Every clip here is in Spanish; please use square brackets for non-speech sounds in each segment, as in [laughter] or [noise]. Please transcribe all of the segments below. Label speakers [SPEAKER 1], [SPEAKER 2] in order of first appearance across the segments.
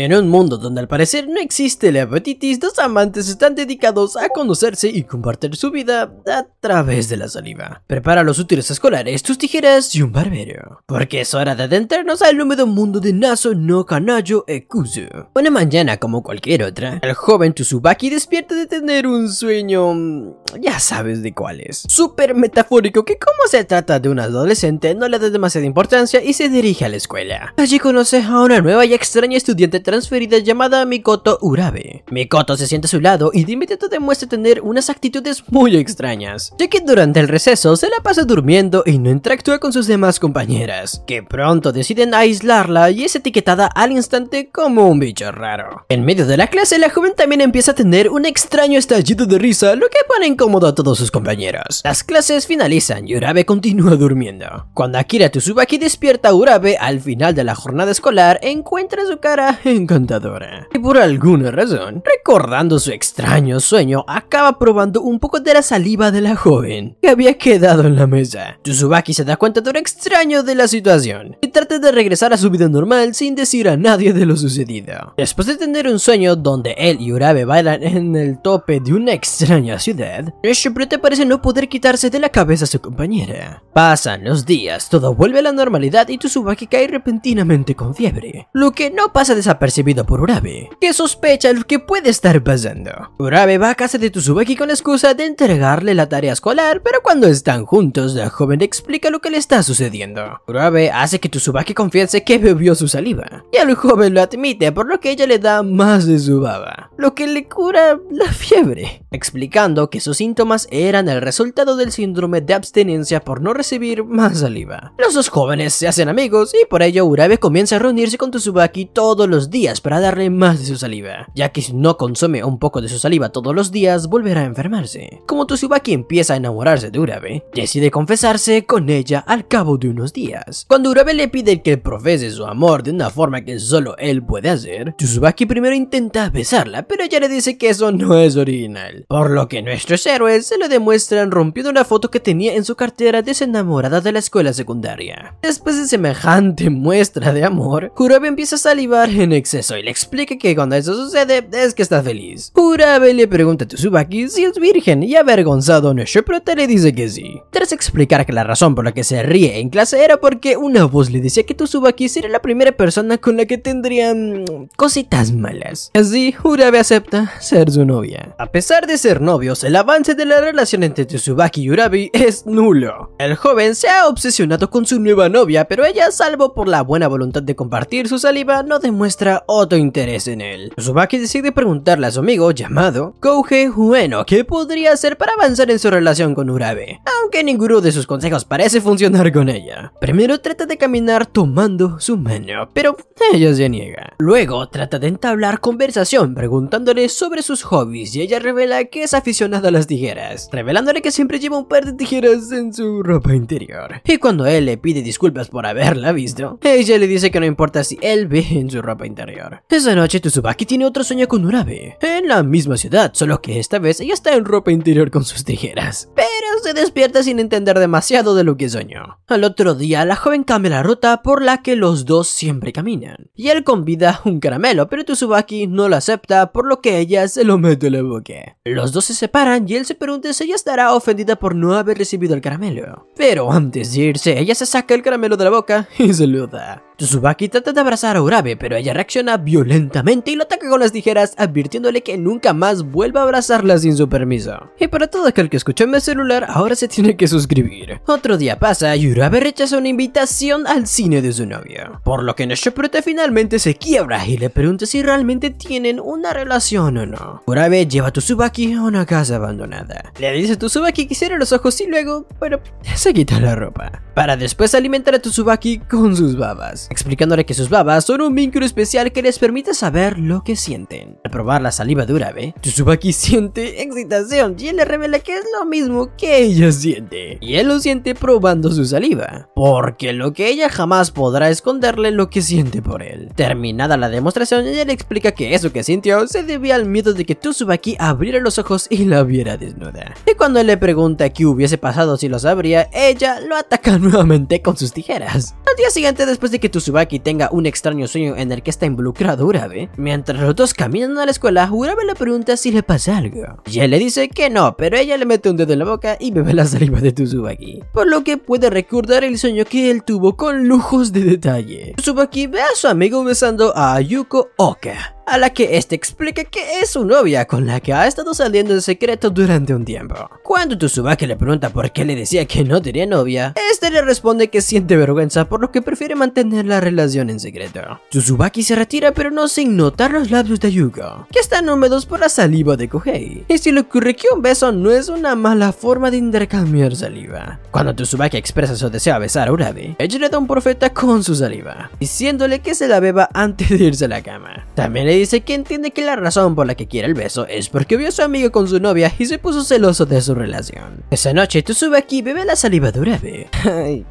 [SPEAKER 1] En un mundo donde al parecer no existe la hepatitis, dos amantes están dedicados a conocerse y compartir su vida a través de la saliva. Prepara los útiles escolares, tus tijeras y un barbero, porque es hora de adentrarnos al húmedo mundo de Naso no Kanayo Ekuzu. Una mañana como cualquier otra, el joven Tsubaki despierta de tener un sueño... Mm, ya sabes de cuál es. Súper metafórico que como se trata de un adolescente no le da demasiada importancia y se dirige a la escuela. Allí conoce a una nueva y extraña estudiante transferida llamada Mikoto Urabe. Mikoto se siente a su lado y de inmediato demuestra tener unas actitudes muy extrañas, ya que durante el receso se la pasa durmiendo y no interactúa con sus demás compañeras, que pronto deciden aislarla y es etiquetada al instante como un bicho raro. En medio de la clase, la joven también empieza a tener un extraño estallido de risa, lo que pone incómodo a todos sus compañeros. Las clases finalizan y Urabe continúa durmiendo. Cuando Akira Tsubaki despierta a Urabe al final de la jornada escolar, encuentra su cara encantadora, y por alguna razón, recordando su extraño sueño, acaba probando un poco de la saliva de la joven que había quedado en la mesa. Tsubaki se da cuenta de lo extraño de la situación y trata de regresar a su vida normal sin decir a nadie de lo sucedido. Después de tener un sueño donde él y Urabe bailan en el tope de una extraña ciudad, te parece no poder quitarse de la cabeza a su compañera. Pasan los días, todo vuelve a la normalidad y Tsubaki cae repentinamente con fiebre, lo que no pasa esa percibido por Urabe, que sospecha lo que puede estar pasando. Urabe va a casa de Tsubaki con la excusa de entregarle la tarea escolar, pero cuando están juntos, la joven explica lo que le está sucediendo. Urabe hace que Tsubaki confiese que bebió su saliva, y el joven lo admite, por lo que ella le da más de su baba, lo que le cura la fiebre, explicando que sus síntomas eran el resultado del síndrome de abstinencia por no recibir más saliva. Los dos jóvenes se hacen amigos y por ello Urabe comienza a reunirse con Tsubaki todos los días para darle más de su saliva, ya que si no consume un poco de su saliva todos los días, volverá a enfermarse. Como Tsubaki empieza a enamorarse de Urabe, decide confesarse con ella al cabo de unos días. Cuando Urabe le pide que profese su amor de una forma que solo él puede hacer, Tsubaki primero intenta besarla, pero ella le dice que eso no es original, por lo que nuestros héroes se lo demuestran rompiendo una foto que tenía en su cartera desenamorada de la escuela secundaria. Después de semejante muestra de amor, Urabe empieza a salivar en el exceso y le explica que cuando eso sucede es que está feliz. Urabe le pregunta a Tsubaki si es virgen y avergonzado te le dice que sí. Tras explicar que la razón por la que se ríe en clase era porque una voz le decía que Tsubaki sería la primera persona con la que tendrían mm, cositas malas. Así, Urabe acepta ser su novia. A pesar de ser novios, el avance de la relación entre Tsubaki y Urabe es nulo. El joven se ha obsesionado con su nueva novia, pero ella, salvo por la buena voluntad de compartir su saliva, no demuestra otro interés en él. Tsubaki decide preguntarle a su amigo llamado Kouhei Ueno qué podría hacer para avanzar en su relación con Urabe, aunque ninguno de sus consejos parece funcionar con ella. Primero trata de caminar tomando su mano, pero ella se niega. Luego trata de entablar conversación preguntándole sobre sus hobbies y ella revela que es aficionada a las tijeras, revelándole que siempre lleva un par de tijeras en su ropa interior. Y cuando él le pide disculpas por haberla visto, ella le dice que no importa si él ve en su ropa interior esa noche Tsubaki tiene otro sueño con Urabe, en la misma ciudad, solo que esta vez ella está en ropa interior con sus tijeras. Pero se despierta sin entender demasiado de lo que soñó. Al otro día, la joven cambia la ruta por la que los dos siempre caminan, y él convida un caramelo, pero Tsubaki no lo acepta, por lo que ella se lo mete en la boca. Los dos se separan y él se pregunta si ella estará ofendida por no haber recibido el caramelo. Pero antes de irse, ella se saca el caramelo de la boca y saluda. Tsubaki trata de abrazar a Urabe, pero ella reacciona violentamente y lo ataca con las tijeras, advirtiéndole que nunca más vuelva a abrazarla sin su permiso. Y para todo aquel que escuchó en mi celular, ahora se tiene que suscribir. Otro día pasa y Urabe rechaza una invitación al cine de su novio. por lo que Neshopurete finalmente se quiebra y le pregunta si realmente tienen una relación o no. Urabe lleva a Tsubaki a una casa abandonada. Le dice a Tsubaki que cierre los ojos y luego, bueno, se quita la ropa, para después alimentar a Tsubaki con sus babas explicándole que sus babas son un vínculo especial que les permite saber lo que sienten. Al probar la saliva de ve Tsubaki [laughs] siente excitación y le revela que es lo mismo que ella siente. Y él lo siente probando su saliva, porque lo que ella jamás podrá esconderle lo que siente por él. Terminada la demostración, ella le explica que eso que sintió se debía al miedo de que Tsubaki abriera los ojos y la viera desnuda. Y cuando él le pregunta qué hubiese pasado si lo sabría, ella lo ataca [laughs] nuevamente con sus tijeras. Al día siguiente, después de que Tsubaki tenga un extraño sueño en el que está involucrado Urabe. Mientras los dos caminan a la escuela, Urabe le pregunta si le pasa algo. Y él le dice que no, pero ella le mete un dedo en la boca y bebe la saliva de Tsubaki. Por lo que puede recordar el sueño que él tuvo con lujos de detalle. Tsubaki ve a su amigo besando a Ayuko Oka a la que este explica que es su novia con la que ha estado saliendo en secreto durante un tiempo. Cuando Tsubaki le pregunta por qué le decía que no tenía novia, este le responde que siente vergüenza por lo que prefiere mantener la relación en secreto. Tsubaki se retira pero no sin notar los labios de Yugo, que están húmedos por la saliva de Kohei, y si le ocurre que un beso no es una mala forma de intercambiar saliva. Cuando Tsubaki expresa su deseo a besar a Urabi, ella le da un profeta con su saliva, diciéndole que se la beba antes de irse a la cama. También le dice que entiende que la razón por la que quiere el beso es porque vio a su amigo con su novia y se puso celoso de su relación. Esa noche tú sube aquí y bebe la salivadura de [laughs]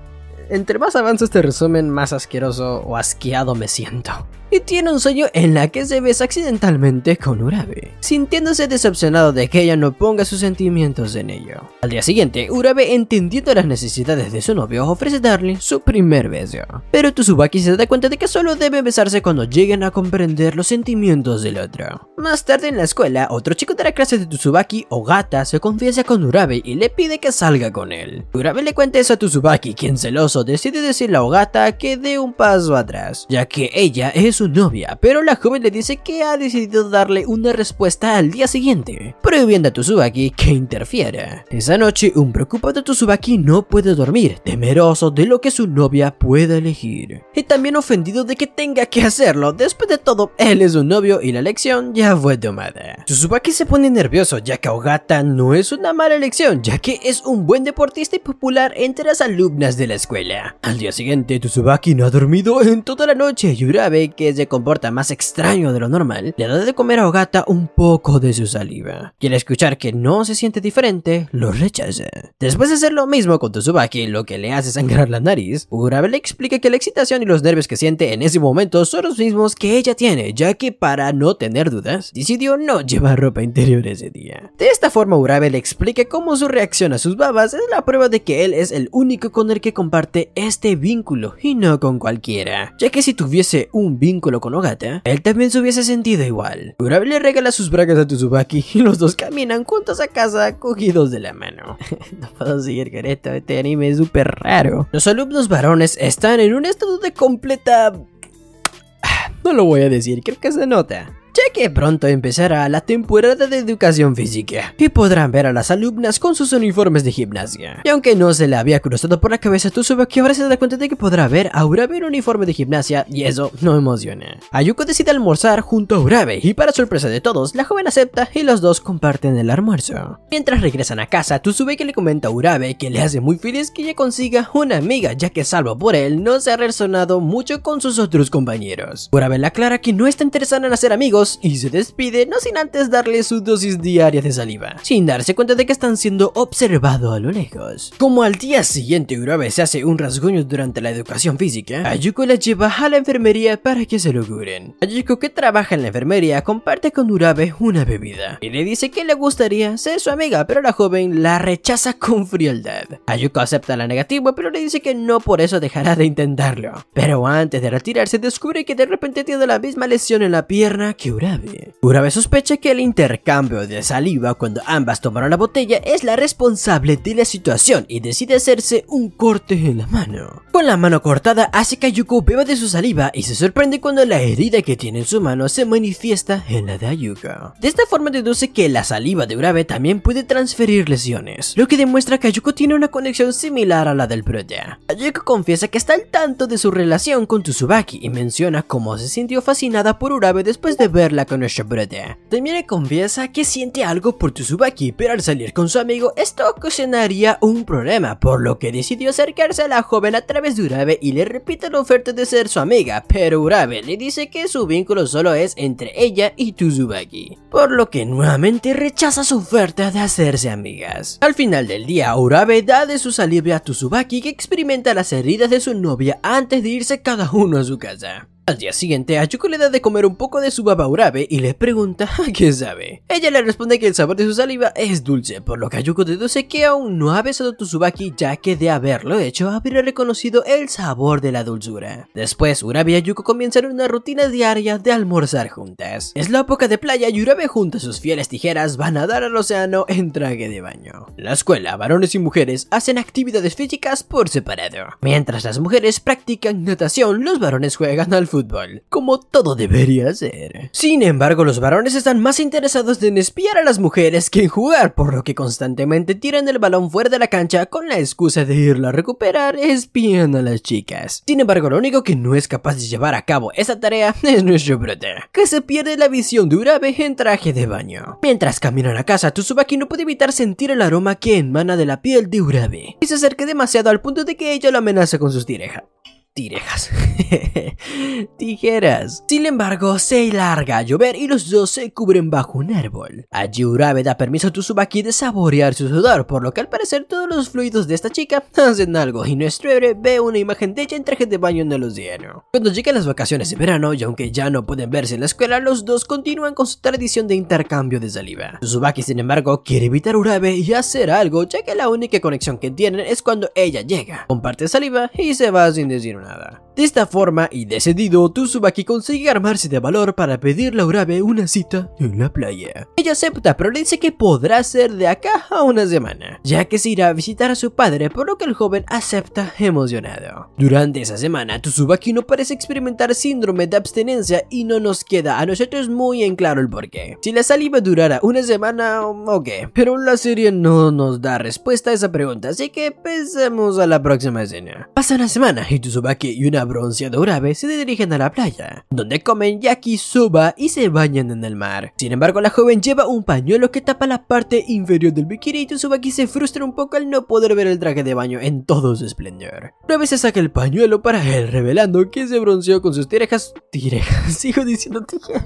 [SPEAKER 1] entre más avances te resumen, más asqueroso o asqueado me siento y tiene un sueño en la que se besa accidentalmente con Urabe, sintiéndose decepcionado de que ella no ponga sus sentimientos en ello. Al día siguiente, Urabe, entendiendo las necesidades de su novio, ofrece darle su primer beso, pero Tsubaki se da cuenta de que solo debe besarse cuando lleguen a comprender los sentimientos del otro. Más tarde en la escuela, otro chico de la clase de Tsubaki, Ogata, se confiesa con Urabe y le pide que salga con él. Urabe le cuenta eso a Tsubaki, quien celoso decide decirle a Ogata que dé un paso atrás, ya que ella es su novia, pero la joven le dice que ha decidido darle una respuesta al día siguiente, prohibiendo a Tsubaki que interfiera. Esa noche, un preocupado Tsubaki no puede dormir, temeroso de lo que su novia pueda elegir, y también ofendido de que tenga que hacerlo, después de todo, él es un novio y la elección ya fue tomada. Tsubaki se pone nervioso, ya que Ogata no es una mala elección, ya que es un buen deportista y popular entre las alumnas de la escuela. Al día siguiente, Tsubaki no ha dormido en toda la noche y Urabe, que se comporta más extraño de lo normal, le da de comer a Ogata un poco de su saliva. Quiere escuchar que no se siente diferente, lo rechaza. Después de hacer lo mismo con Tsubaki, lo que le hace sangrar la nariz, Urabe le explica que la excitación y los nervios que siente en ese momento son los mismos que ella tiene, ya que para no tener dudas, decidió no llevar ropa interior ese día. De esta forma, Urabe le explica cómo su reacción a sus babas es la prueba de que él es el único con el que comparte este vínculo y no con cualquiera, ya que si tuviese un vínculo con ¿eh? él también se hubiese sentido igual. Urabe le regala sus bragas a Tsubaki y los dos caminan juntos a casa cogidos de la mano. [laughs] no puedo seguir con este anime es súper raro. Los alumnos varones están en un estado de completa... Ah, no lo voy a decir, creo que se nota ya que pronto empezará la temporada de educación física, Y podrán ver a las alumnas con sus uniformes de gimnasia. Y aunque no se le había cruzado por la cabeza Tsuba que ahora se da cuenta de que podrá ver a Urabe en uniforme de gimnasia y eso no emociona. Ayuko decide almorzar junto a Urabe y para sorpresa de todos, la joven acepta y los dos comparten el almuerzo. Mientras regresan a casa, Tsubaki que le comenta a Urabe que le hace muy feliz que ella consiga una amiga ya que salvo por él no se ha relacionado mucho con sus otros compañeros. Urabe le aclara que no está interesada en hacer amigos y se despide, no sin antes darle su dosis diaria de saliva, sin darse cuenta de que están siendo observados a lo lejos. Como al día siguiente Urabe se hace un rasguño durante la educación física, Ayuko la lleva a la enfermería para que se lo curen. Ayuko que trabaja en la enfermería comparte con Urabe una bebida y le dice que le gustaría ser su amiga, pero la joven la rechaza con frialdad. Ayuko acepta la negativa, pero le dice que no por eso dejará de intentarlo. Pero antes de retirarse descubre que de repente tiene la misma lesión en la pierna que Urabe. sospecha que el intercambio de saliva cuando ambas tomaron la botella es la responsable de la situación y decide hacerse un corte en la mano. Con la mano cortada hace que Ayuko beba de su saliva y se sorprende cuando la herida que tiene en su mano se manifiesta en la de Ayuko. De esta forma deduce que la saliva de Urabe también puede transferir lesiones, lo que demuestra que Ayuko tiene una conexión similar a la del Proya. Ayuko confiesa que está al tanto de su relación con Tsubaki y menciona cómo se sintió fascinada por Urabe después de ver verla con nuestro También le confiesa que siente algo por Tsubaki, pero al salir con su amigo esto ocasionaría un problema, por lo que decidió acercarse a la joven a través de Urabe y le repite la oferta de ser su amiga, pero Urabe le dice que su vínculo solo es entre ella y Tsubaki, por lo que nuevamente rechaza su oferta de hacerse amigas. Al final del día, Urabe da de su salida a Tsubaki que experimenta las heridas de su novia antes de irse cada uno a su casa. Al día siguiente, Ayuko le da de comer un poco de su baba urabe y le pregunta a [laughs] ah, qué sabe. Ella le responde que el sabor de su saliva es dulce, por lo que Ayuko deduce que aún no ha besado Tsubaki ya que de haberlo hecho habría reconocido el sabor de la dulzura. Después, Urabe y Ayuko comienzan una rutina diaria de almorzar juntas. Es la época de playa y Urabe junto a sus fieles tijeras van a dar al océano en traje de baño. La escuela, varones y mujeres hacen actividades físicas por separado. Mientras las mujeres practican natación, los varones juegan al fútbol como todo debería ser. Sin embargo, los varones están más interesados en espiar a las mujeres que en jugar, por lo que constantemente tiran el balón fuera de la cancha con la excusa de irla a recuperar espiando a las chicas. Sin embargo, lo único que no es capaz de llevar a cabo esa tarea [laughs] es nuestro brother, que se pierde la visión de Urabe en traje de baño. Mientras camina a la casa, Tsubaki no puede evitar sentir el aroma que emana de la piel de Urabe, y se acerca demasiado al punto de que ella lo amenaza con sus tirejas tirejas. [laughs] Tijeras. Sin embargo, se larga a llover y los dos se cubren bajo un árbol. Allí Urabe da permiso a Tsubaki de saborear su sudor, por lo que al parecer todos los fluidos de esta chica [laughs] hacen algo y nuestro héroe ve una imagen de ella en traje de baño en el océano. Cuando llegan las vacaciones de verano y aunque ya no pueden verse en la escuela, los dos continúan con su tradición de intercambio de saliva. Tsubaki, sin embargo, quiere evitar a Urabe y hacer algo, ya que la única conexión que tienen es cuando ella llega, comparte saliva y se va sin decir una nada. De esta forma y decidido, Tsubaki consigue armarse de valor para pedirle a Urabe una cita en la playa. Ella acepta, pero le dice que podrá ser de acá a una semana, ya que se irá a visitar a su padre, por lo que el joven acepta emocionado. Durante esa semana, Tsubaki no parece experimentar síndrome de abstinencia y no nos queda a nosotros muy en claro el porqué. Si la saliva durara una semana, ok, pero la serie no nos da respuesta a esa pregunta, así que pensemos a la próxima escena. Pasa una semana y Tsubaki y una bronceadora vez se dirigen a la playa, donde comen yakisoba y se bañan en el mar. Sin embargo, la joven lleva un pañuelo que tapa la parte inferior del bikini y Tsubaki se frustra un poco al no poder ver el traje de baño en todo su esplendor. Una vez se saca el pañuelo para él, revelando que se bronceó con sus tirejas... Tirejas, [laughs] sigo diciendo tijeras...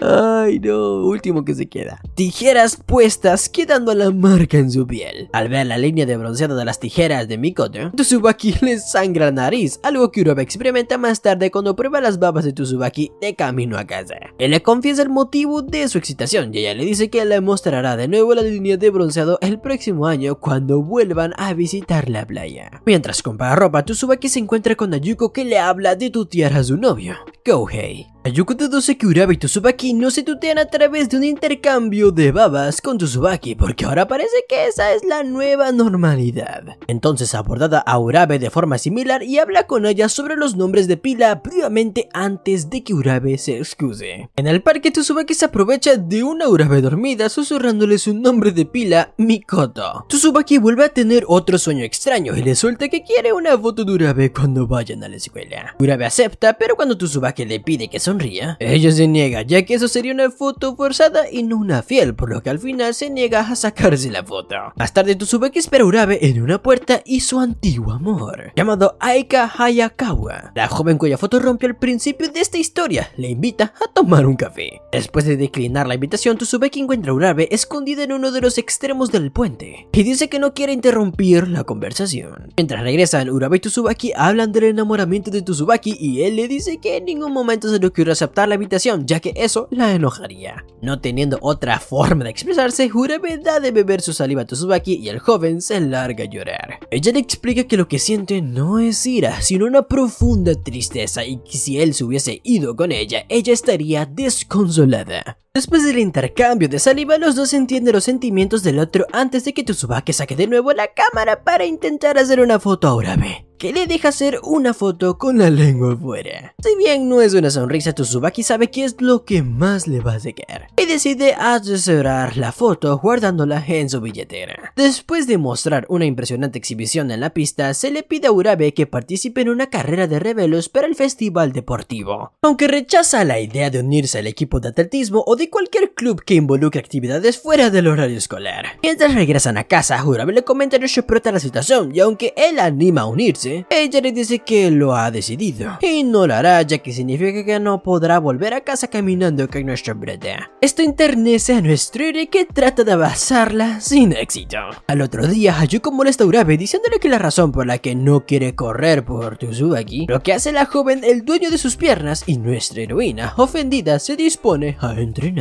[SPEAKER 1] Ay, no. Último que se queda. Tijeras puestas quedando la marca en su piel. Al ver la línea de bronceado de las tijeras de Mikoto, Tsubaki [laughs] le sangra la nariz, algo que Urobe experimenta más tarde cuando prueba las babas de Tsubaki de camino a casa. Él le confiesa el motivo de su excitación y ella le dice que le mostrará de nuevo la línea de bronceado el próximo año cuando vuelvan a visitar la playa. Mientras compra ropa, Tsubaki se encuentra con Ayuko que le habla de tu tierra a su novio, Kouhei Ayuko deduce que Urabe y Tsubaki no se tutean a través de un intercambio de babas con Tsubaki porque ahora parece que esa es la nueva normalidad. Entonces abordada a Urabe de forma similar y habla con ella sobre los nombres de pila previamente antes de que Urabe se excuse. En el parque Tsubaki se aprovecha de una Urabe dormida susurrándole su nombre de pila Mikoto. Tsubaki vuelve a tener otro sueño extraño y le suelta que quiere una foto de Urabe cuando vayan a la escuela. Urabe acepta pero cuando Tsubaki le pide que sonría. Ella se niega, ya que eso sería una foto forzada y no una fiel, por lo que al final se niega a sacarse la foto. Más tarde, Tsubaki espera a Urabe en una puerta y su antiguo amor, llamado Aika Hayakawa. La joven cuya foto rompió al principio de esta historia, le invita a tomar un café. Después de declinar la invitación, Tsubaki encuentra a Urabe escondida en uno de los extremos del puente, y dice que no quiere interrumpir la conversación. Mientras regresan, Urabe y Tsubaki hablan del enamoramiento de Tsubaki y él le dice que en ningún momento se lo que aceptar la habitación, ya que eso la enojaría. No teniendo otra forma de expresarse, jura verdad de beber su saliva a Tsubaki y el joven se larga a llorar. Ella le explica que lo que siente no es ira, sino una profunda tristeza y que si él se hubiese ido con ella, ella estaría desconsolada. Después del intercambio de saliva, los dos entienden los sentimientos del otro antes de que Tsubaki saque de nuevo la cámara para intentar hacer una foto a Urabe, que le deja hacer una foto con la lengua fuera. Si bien no es una sonrisa, Tsubaki sabe que es lo que más le va a seguir... y decide asesorar la foto guardándola en su billetera. Después de mostrar una impresionante exhibición en la pista, se le pide a Urabe que participe en una carrera de revelos para el festival deportivo, aunque rechaza la idea de unirse al equipo de atletismo o de cualquier club que involucre actividades fuera del horario escolar. Mientras regresan a casa, Urabe le comenta a prete la situación y aunque él anima a unirse, ella le dice que lo ha decidido y no lo hará ya que significa que no podrá volver a casa caminando con nuestro prete. Esto internece a nuestro héroe que trata de abrazarla sin éxito. Al otro día, Ayuko molesta a Urabe diciéndole que la razón por la que no quiere correr por aquí lo que hace la joven el dueño de sus piernas y nuestra heroína, ofendida, se dispone a entrenar.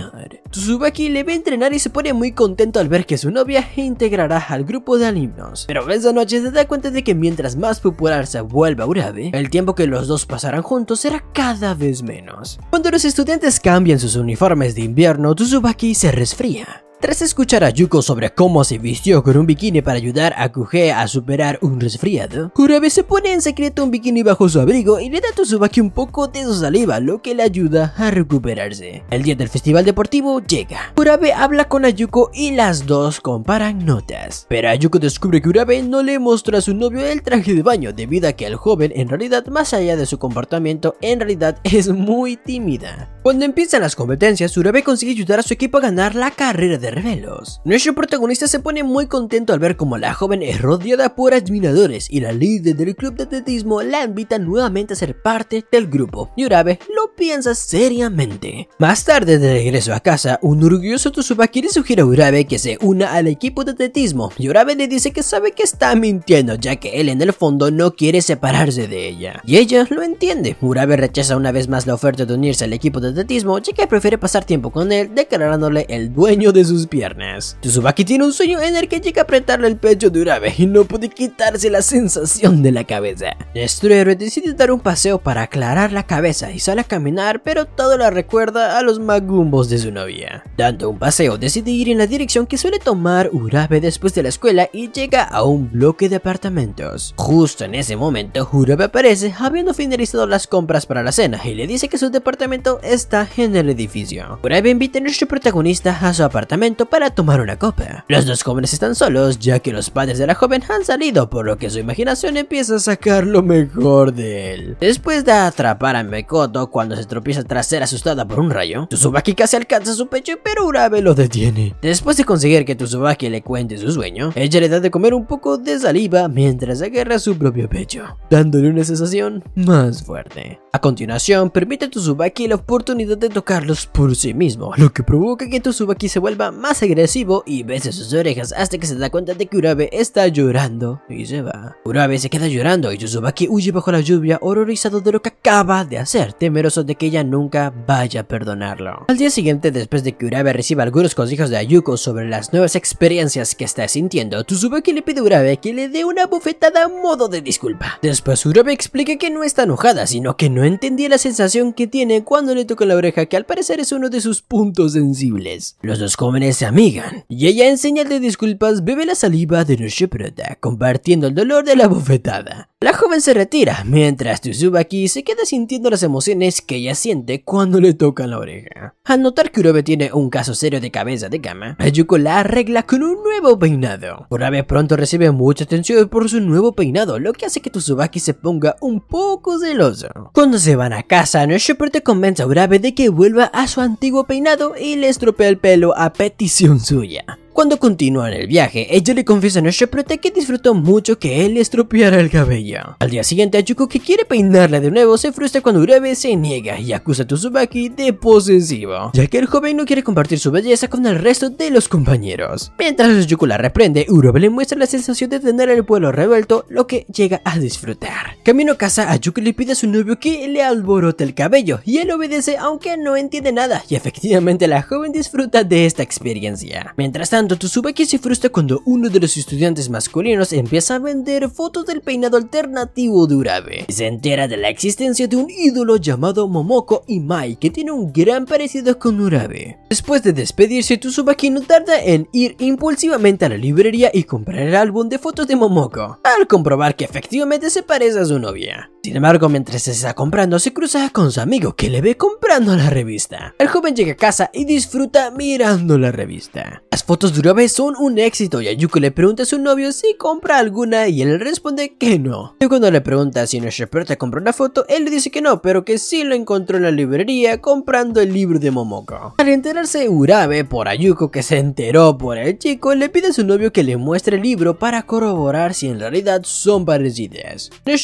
[SPEAKER 1] Tsubaki le ve entrenar y se pone muy contento al ver que su novia integrará al grupo de alumnos. Pero esa noche se da cuenta de que mientras más popular se vuelva Urabe, el tiempo que los dos pasarán juntos será cada vez menos. Cuando los estudiantes cambian sus uniformes de invierno, Tsubaki se resfría. Tras escuchar a Yuko sobre cómo se vistió con un bikini para ayudar a Kuge a superar un resfriado, Kurabe se pone en secreto un bikini bajo su abrigo y le da a Tsubaki un poco de su saliva, lo que le ayuda a recuperarse. El día del festival deportivo llega. Kurabe habla con Ayuko y las dos comparan notas. Pero Ayuko descubre que Urabe no le muestra a su novio el traje de baño debido a que el joven en realidad más allá de su comportamiento en realidad [laughs] es muy tímida. Cuando empiezan las competencias Urabe consigue ayudar a su equipo a ganar la carrera de Revelos. Nuestro protagonista se pone muy contento al ver cómo la joven es rodeada por admiradores y la líder del club de atletismo la invita nuevamente a ser parte del grupo. Yurabe lo piensa seriamente. Más tarde de regreso a casa, un orgulloso Tsuba quiere sugerir a Urabe que se una al equipo de atletismo y le dice que sabe que está mintiendo ya que él en el fondo no quiere separarse de ella. Y ella lo entiende. Urabe rechaza una vez más la oferta de unirse al equipo de atletismo ya que prefiere pasar tiempo con él declarándole el dueño de sus sus piernas. Tsubaki tiene un sueño en el que llega a apretarle el pecho de Urabe y no puede quitarse la sensación de la cabeza. Nuestro héroe decide dar un paseo para aclarar la cabeza y sale a caminar, pero todo la recuerda a los magumbos de su novia. Dando un paseo, decide ir en la dirección que suele tomar Urabe después de la escuela y llega a un bloque de apartamentos. Justo en ese momento, Urabe aparece habiendo finalizado las compras para la cena y le dice que su departamento está en el edificio. Urabe invita a nuestro protagonista a su apartamento para tomar una copa. Los dos jóvenes están solos ya que los padres de la joven han salido por lo que su imaginación empieza a sacar lo mejor de él. Después de atrapar a Mekoto cuando se tropieza tras ser asustada por un rayo, Tsubaki casi alcanza su pecho pero Urabe lo detiene. Después de conseguir que Tsubaki le cuente su sueño, ella le da de comer un poco de saliva mientras agarra su propio pecho, dándole una sensación más fuerte. A continuación, permite a Tsubaki la oportunidad de tocarlos por sí mismo, lo que provoca que Tsubaki se vuelva más agresivo y besa sus orejas hasta que se da cuenta de que Urabe está llorando y se va. Urabe se queda llorando y Yuzubaki huye bajo la lluvia horrorizado de lo que acaba de hacer, temeroso de que ella nunca vaya a perdonarlo. Al día siguiente, después de que Urabe reciba algunos consejos de Ayuko sobre las nuevas experiencias que está sintiendo, Tsubaki le pide a Urabe que le dé una bofetada a modo de disculpa. Después Urabe explica que no está enojada, sino que no entendía la sensación que tiene cuando le toca la oreja que al parecer es uno de sus puntos sensibles. Los dos jóvenes se amiga. y ella en señal de disculpas bebe la saliva de prota compartiendo el dolor de la bofetada. La joven se retira, mientras Tsubaki se queda sintiendo las emociones que ella siente cuando le tocan la oreja. Al notar que Urabe tiene un caso serio de cabeza de cama, Ayuko la arregla con un nuevo peinado. Urabe pronto recibe mucha atención por su nuevo peinado, lo que hace que Tsubaki se ponga un poco celoso. Cuando se van a casa, Neshopper te convence a Urabe de que vuelva a su antiguo peinado y le estropea el pelo a petición suya. Cuando continúan el viaje, ella le confiesa a Shoprota que disfrutó mucho que él le estropeara el cabello. Al día siguiente, Ayuko, que quiere peinarla de nuevo, se frustra cuando Urabe se niega y acusa a Tsubaki de posesivo, ya que el joven no quiere compartir su belleza con el resto de los compañeros. Mientras Ayuko la reprende, Urabe le muestra la sensación de tener el pueblo revuelto, lo que llega a disfrutar. Camino a casa, Ayuko le pide a su novio que le alborote el cabello y él obedece aunque no entiende nada y efectivamente la joven disfruta de esta experiencia. Mientras tanto, tanto, Tsubaki se frustra cuando uno de los estudiantes masculinos empieza a vender fotos del peinado alternativo de Urabe. Se entera de la existencia de un ídolo llamado Momoko y Mai que tiene un gran parecido con Urabe. Después de despedirse, Tsubaki no tarda en ir impulsivamente a la librería y comprar el álbum de fotos de Momoko, al comprobar que efectivamente se parece a su novia. Sin embargo, mientras se está comprando, se cruza con su amigo que le ve comprando la revista. El joven llega a casa y disfruta mirando la revista. Las fotos de Urabe son un éxito y Ayuko le pregunta a su novio si compra alguna y él responde que no. Y cuando le pregunta si nuestro te compró una foto, él le dice que no, pero que sí lo encontró en la librería comprando el libro de Momoko. Al enterarse Urabe por Ayuko que se enteró por el chico, le pide a su novio que le muestre el libro para corroborar si en realidad son parecidas. le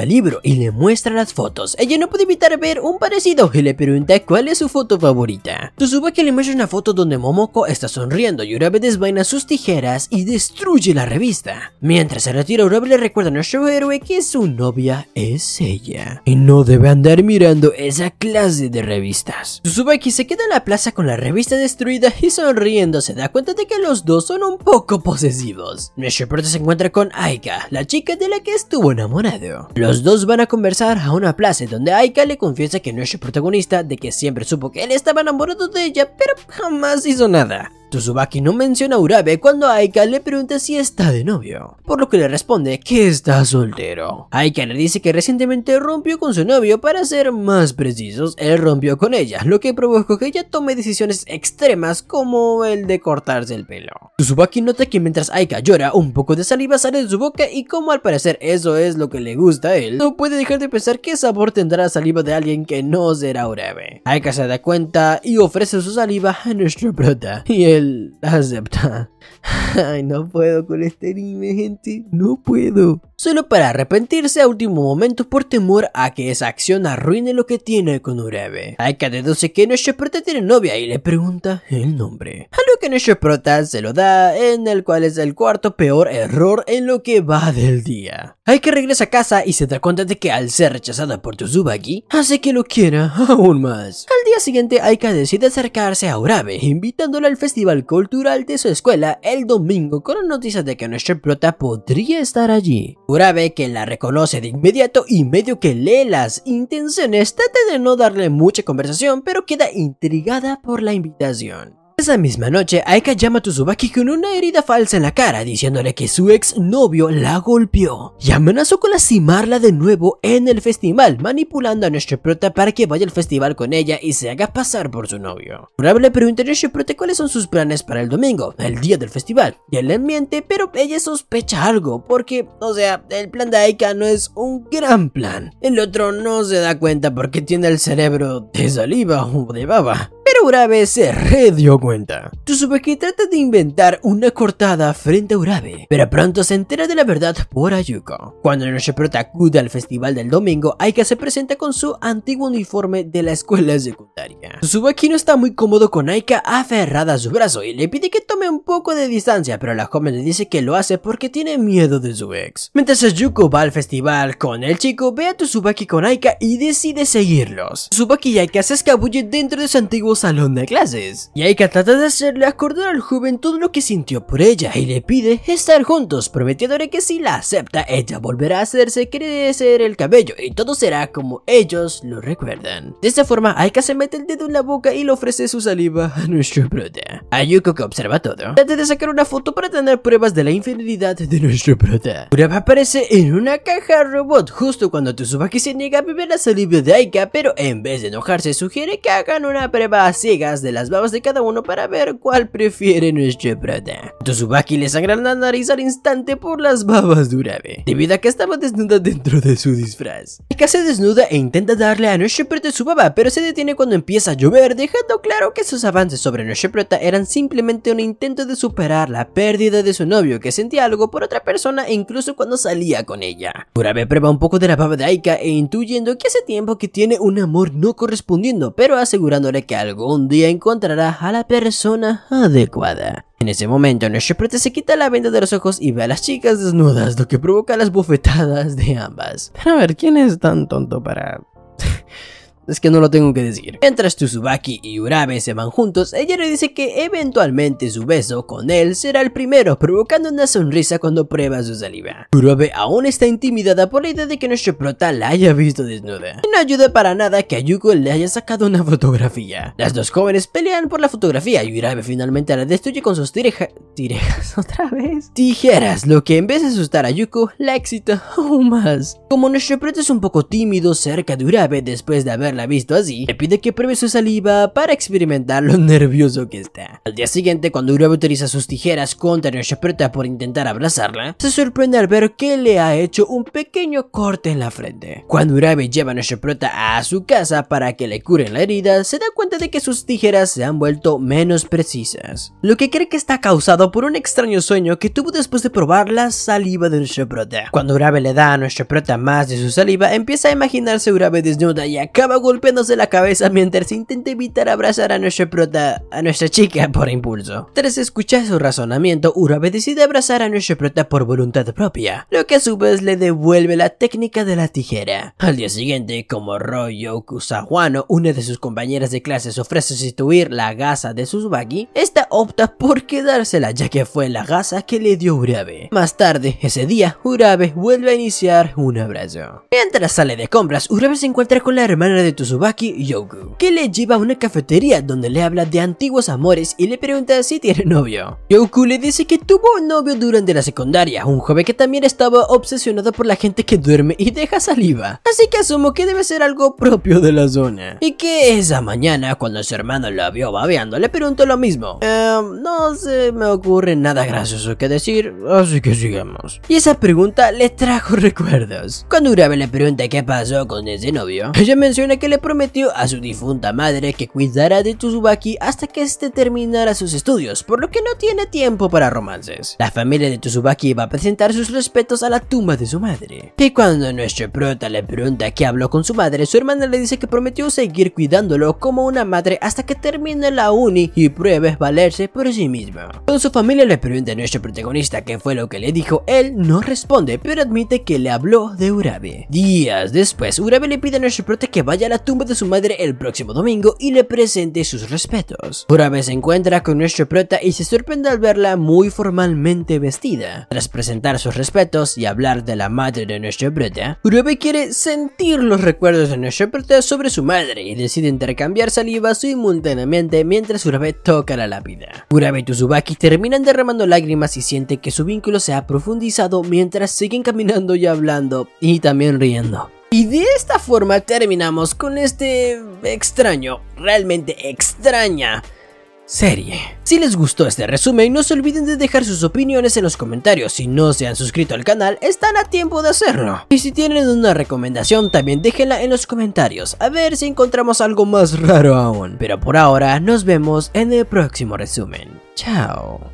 [SPEAKER 1] el libro y le muestra las fotos. Ella no puede evitar ver un parecido y le pregunta cuál es su foto favorita. Tsubaki le muestra una foto donde Momoko está sonriendo y Urabe desvaina sus tijeras y destruye la revista. Mientras se retira, Urabe le recuerda a nuestro héroe que su novia es ella. Y no debe andar mirando esa clase de revistas. Tsubaki se queda en la plaza con la revista destruida y sonriendo se da cuenta de que los dos son un poco posesivos. Nuestro se encuentra con Aika, la chica de la que estuvo enamorado. Los dos van a conversar a una plaza donde Aika le confiesa que no es su protagonista de que siempre supo que él estaba enamorado de ella, pero jamás hizo nada. Tsubaki no menciona a Urabe cuando Aika le pregunta si está de novio, por lo que le responde que está soltero. Aika le dice que recientemente rompió con su novio, para ser más precisos, él rompió con ella, lo que provocó que ella tome decisiones extremas como el de cortarse el pelo. Tsubaki nota que mientras Aika llora, un poco de saliva sale de su boca y como al parecer eso es lo que le gusta a él, no puede dejar de pensar qué sabor tendrá la saliva de alguien que no será Urabe. Aika se da cuenta y ofrece su saliva a nuestro prota, y él acepta. [laughs] Ay, no puedo con este anime, gente. No puedo. Solo para arrepentirse a último momento por temor a que esa acción arruine lo que tiene con Urebe. que deduce que Prota tiene novia y le pregunta el nombre. A lo que Prota se lo da, en el cual es el cuarto peor error en lo que va del día. Hay que regresa a casa y se da cuenta de que al ser rechazada por Tsubaki, hace que lo quiera [laughs] aún más día siguiente, Aika decide acercarse a Urabe, invitándola al festival cultural de su escuela el domingo con la noticia de que nuestro prota podría estar allí. Urabe, que la reconoce de inmediato y medio que lee las intenciones, trata de no darle mucha conversación, pero queda intrigada por la invitación. Esa misma noche, Aika llama a Tsubaki con una herida falsa en la cara, diciéndole que su ex novio la golpeó y amenazó con asimarla de nuevo en el festival, manipulando a nuestro prota para que vaya al festival con ella y se haga pasar por su novio. probablemente le pregunta a nuestro prota cuáles son sus planes para el domingo, el día del festival, y él le miente, pero ella sospecha algo, porque, o sea, el plan de Aika no es un gran plan. El otro no se da cuenta porque tiene el cerebro de saliva o de baba pero Urabe se dio cuenta. Tsubaki trata de inventar una cortada frente a Urabe, pero pronto se entera de la verdad por Ayuko. Cuando prota acude al festival del domingo, Aika se presenta con su antiguo uniforme de la escuela secundaria. Tsubaki no está muy cómodo con Aika aferrada a su brazo y le pide que tome un poco de distancia, pero la joven le dice que lo hace porque tiene miedo de su ex. Mientras Ayuko va al festival con el chico, ve a Tsubaki con Aika y decide seguirlos. Tsubaki y Aika se escabullen dentro de su antiguo salón de clases. Y Aika trata de hacerle acordar al joven todo lo que sintió por ella y le pide estar juntos, prometiéndole que si la acepta, ella volverá a hacerse crecer el cabello y todo será como ellos lo recuerdan. De esta forma, Aika se mete el dedo en la boca y le ofrece su saliva a nuestro prota. Ayuko, que observa todo, trata de sacar una foto para tener pruebas de la infidelidad de nuestro prota. prueba aparece en una caja robot justo cuando Tsubaki se niega a beber la saliva de Aika, pero en vez de enojarse sugiere que hagan una prueba a ciegas de las babas de cada uno para ver cuál prefiere nuestro prota. Tsubaki le sangra la nariz al instante por las babas de Urabe, debido a que estaba desnuda dentro de su disfraz. Aika se desnuda e intenta darle a nuestro su baba, pero se detiene cuando empieza a llover, dejando claro que sus avances sobre nuestro prota eran simplemente un intento de superar la pérdida de su novio que sentía algo por otra persona e incluso cuando salía con ella. Urabe prueba un poco de la baba de Aika e intuyendo que hace tiempo que tiene un amor no correspondiendo, pero asegurándole que algo algún día encontrará a la persona adecuada. En ese momento, prete se quita la venda de los ojos y ve a las chicas desnudas, lo que provoca las bufetadas de ambas. a ver, ¿quién es tan tonto para es que no lo tengo que decir. Mientras Tsubaki y Urabe se van juntos, Ella le dice que eventualmente su beso con él será el primero, provocando una sonrisa cuando prueba su saliva. Urabe aún está intimidada por la idea de que nuestro prota la haya visto desnuda. no ayuda para nada que Ayuko le haya sacado una fotografía. Las dos jóvenes pelean por la fotografía y Urabe finalmente la destruye con sus tirejas... ¿Tirejas [laughs] otra vez? Tijeras, lo que en vez de asustar a Ayuko, la excita aún más. Como nuestro prota es un poco tímido cerca de Urabe después de haber ha visto así, le pide que pruebe su saliva para experimentar lo [laughs] nervioso que está. Al día siguiente, cuando Urabe utiliza sus tijeras contra prota por intentar abrazarla, se sorprende al ver que le ha hecho un pequeño corte en la frente. Cuando Urabe lleva a prota a su casa para que le curen la herida, se da cuenta de que sus tijeras se han vuelto menos precisas, lo que cree que está causado por un extraño sueño que tuvo después de probar la saliva de prota Cuando Urabe le da a prota más de su saliva, empieza a imaginarse Urabe desnuda y acaba golpeándose la cabeza mientras intenta evitar abrazar a nuestra prota, a nuestra chica por impulso. Tras escuchar su razonamiento, Urabe decide abrazar a nuestra prota por voluntad propia, lo que a su vez le devuelve la técnica de la tijera. Al día siguiente, como Royo Kusawano, una de sus compañeras de clases ofrece sustituir la gasa de sus baggy, esta opta por quedársela ya que fue la gasa que le dio Urabe. Más tarde, ese día, Urabe vuelve a iniciar un abrazo. Mientras sale de compras, Urabe se encuentra con la hermana de Tsubaki Yoku, que le lleva a una cafetería donde le habla de antiguos amores y le pregunta si tiene novio. Yoku le dice que tuvo un novio durante la secundaria, un joven que también estaba obsesionado por la gente que duerme y deja saliva, así que asumo que debe ser algo propio de la zona. Y que esa mañana, cuando su hermano lo vio babeando, le preguntó lo mismo. Em, no se me ocurre nada gracioso que decir, así que sigamos. Y esa pregunta le trajo [laughs] recuerdos. Cuando Urabe le pregunta qué pasó con ese novio, ella menciona que que le prometió a su difunta madre que cuidara de Tsubaki hasta que este terminara sus estudios, por lo que no tiene tiempo para romances. La familia de Tsubaki va a presentar sus respetos a la tumba de su madre. Y cuando nuestro prota le pregunta que habló con su madre, su hermana le dice que prometió seguir cuidándolo como una madre hasta que termine la uni y pruebe valerse por sí misma. Cuando su familia le pregunta a nuestro protagonista qué fue lo que le dijo, él no responde, pero admite que le habló de Urabe. Días después, Urabe le pide a nuestro prota que vaya la tumba de su madre el próximo domingo y le presente sus respetos. Urabe se encuentra con nuestro Preta y se sorprende al verla muy formalmente vestida. Tras presentar sus respetos y hablar de la madre de nuestro prota, Urabe quiere sentir los recuerdos de nuestro prota sobre su madre y decide intercambiar saliva simultáneamente mientras Urabe toca la lápida. Urabe y Tsubaki terminan derramando lágrimas y siente que su vínculo se ha profundizado mientras siguen caminando y hablando y también riendo. Y de esta forma terminamos con este extraño, realmente extraña serie. Si les gustó este resumen, no se olviden de dejar sus opiniones en los comentarios. Si no se han suscrito al canal, están a tiempo de hacerlo. Y si tienen una recomendación, también déjenla en los comentarios. A ver si encontramos algo más raro aún. Pero por ahora, nos vemos en el próximo resumen. Chao.